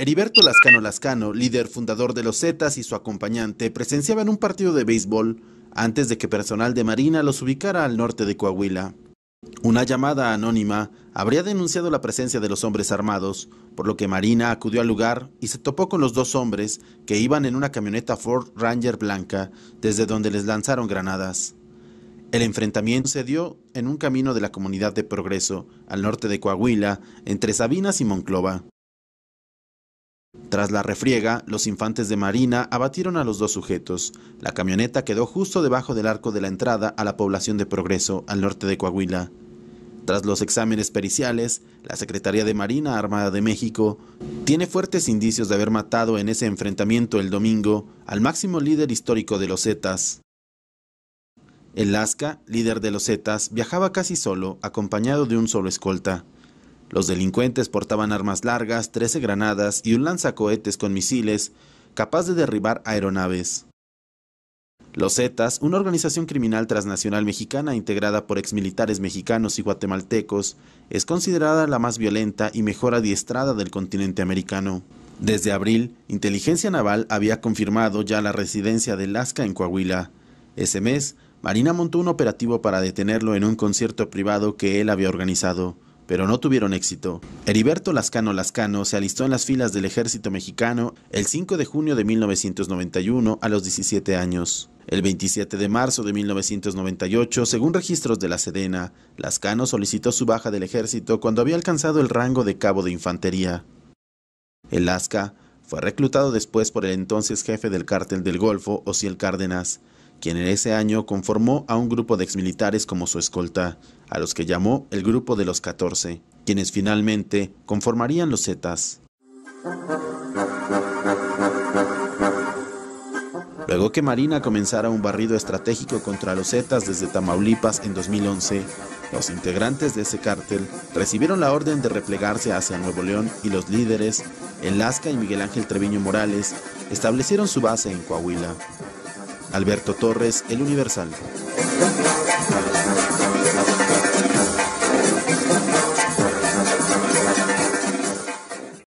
Heriberto Lascano Lascano, líder fundador de los Zetas y su acompañante, presenciaban un partido de béisbol antes de que personal de Marina los ubicara al norte de Coahuila. Una llamada anónima habría denunciado la presencia de los hombres armados, por lo que Marina acudió al lugar y se topó con los dos hombres que iban en una camioneta Ford Ranger blanca, desde donde les lanzaron granadas. El enfrentamiento se dio en un camino de la comunidad de Progreso, al norte de Coahuila, entre Sabinas y Monclova. Tras la refriega, los infantes de Marina abatieron a los dos sujetos. La camioneta quedó justo debajo del arco de la entrada a la población de Progreso, al norte de Coahuila. Tras los exámenes periciales, la Secretaría de Marina Armada de México tiene fuertes indicios de haber matado en ese enfrentamiento el domingo al máximo líder histórico de los Zetas. El Lasca, líder de los Zetas, viajaba casi solo, acompañado de un solo escolta. Los delincuentes portaban armas largas, 13 granadas y un lanzacohetes con misiles, capaz de derribar aeronaves. Los Zetas, una organización criminal transnacional mexicana integrada por exmilitares mexicanos y guatemaltecos, es considerada la más violenta y mejor adiestrada del continente americano. Desde abril, Inteligencia Naval había confirmado ya la residencia de Lasca en Coahuila. Ese mes, Marina montó un operativo para detenerlo en un concierto privado que él había organizado pero no tuvieron éxito. Heriberto Lascano Lascano se alistó en las filas del ejército mexicano el 5 de junio de 1991 a los 17 años. El 27 de marzo de 1998, según registros de la Sedena, Lascano solicitó su baja del ejército cuando había alcanzado el rango de cabo de infantería. El Lasca fue reclutado después por el entonces jefe del cártel del Golfo, Ociel Cárdenas, quien en ese año conformó a un grupo de exmilitares como su escolta, a los que llamó el Grupo de los 14, quienes finalmente conformarían los Zetas. Luego que Marina comenzara un barrido estratégico contra los Zetas desde Tamaulipas en 2011, los integrantes de ese cártel recibieron la orden de replegarse hacia Nuevo León y los líderes, Enlasca y Miguel Ángel Treviño Morales, establecieron su base en Coahuila. Alberto Torres, El Universal.